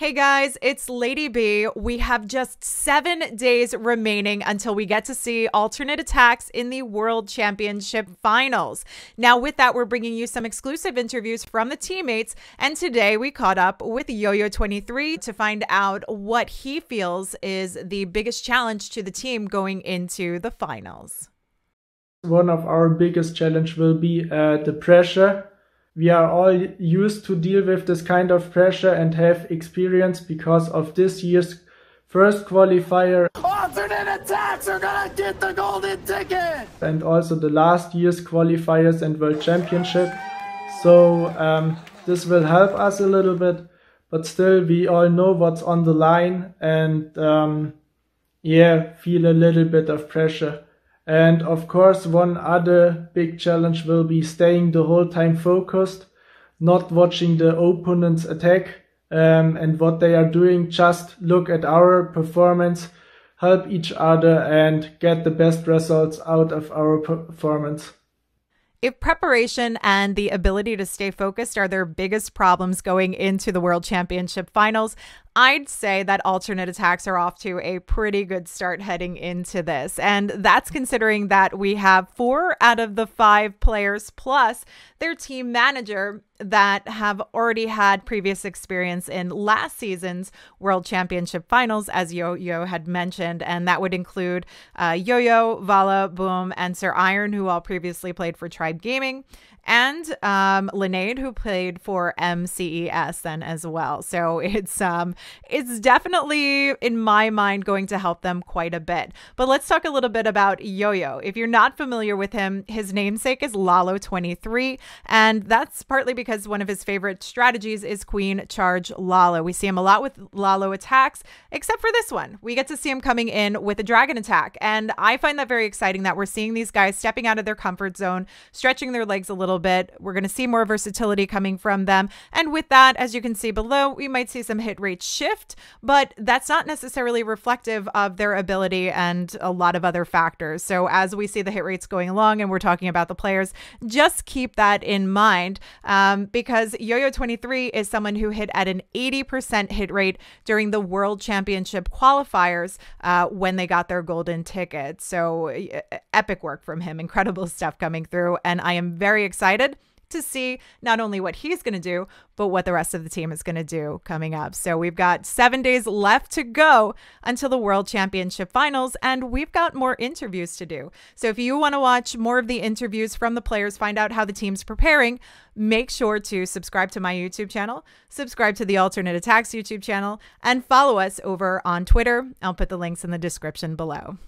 Hey guys, it's Lady B. We have just seven days remaining until we get to see alternate attacks in the World Championship Finals. Now, with that, we're bringing you some exclusive interviews from the teammates. And today we caught up with Yo Yo 23 to find out what he feels is the biggest challenge to the team going into the finals. One of our biggest challenge will be uh, the pressure we are all used to deal with this kind of pressure and have experience because of this year's first qualifier. Alternate attacks are gonna get the golden ticket! And also the last year's qualifiers and world championship. So um, this will help us a little bit, but still we all know what's on the line and um, yeah, feel a little bit of pressure. And of course, one other big challenge will be staying the whole time focused, not watching the opponent's attack um, and what they are doing. Just look at our performance, help each other, and get the best results out of our performance. If preparation and the ability to stay focused are their biggest problems going into the World Championship finals, I'd say that alternate attacks are off to a pretty good start heading into this. And that's considering that we have four out of the five players plus their team manager that have already had previous experience in last season's World Championship finals, as Yo Yo had mentioned. And that would include uh, Yo Yo, Vala, Boom, and Sir Iron, who all previously played for Tribe Gaming, and um, who played for MCES then as well. So it's um, it's definitely in my mind going to help them quite a bit. But let's talk a little bit about Yo-Yo. If you're not familiar with him, his namesake is Lalo23, and that's partly because one of his favorite strategies is Queen Charge Lalo. We see him a lot with Lalo attacks, except for this one. We get to see him coming in with a dragon attack, and I find that very exciting that we're seeing these guys stepping out of their comfort zone, stretching their legs a little little bit. We're going to see more versatility coming from them. And with that, as you can see below, we might see some hit rate shift, but that's not necessarily reflective of their ability and a lot of other factors. So as we see the hit rates going along and we're talking about the players, just keep that in mind um, because Yo-Yo23 is someone who hit at an 80% hit rate during the World Championship qualifiers uh, when they got their golden ticket. So epic work from him, incredible stuff coming through. And I am very excited excited to see not only what he's going to do, but what the rest of the team is going to do coming up. So we've got seven days left to go until the World Championship Finals, and we've got more interviews to do. So if you want to watch more of the interviews from the players, find out how the team's preparing, make sure to subscribe to my YouTube channel, subscribe to the Alternate Attacks YouTube channel, and follow us over on Twitter. I'll put the links in the description below.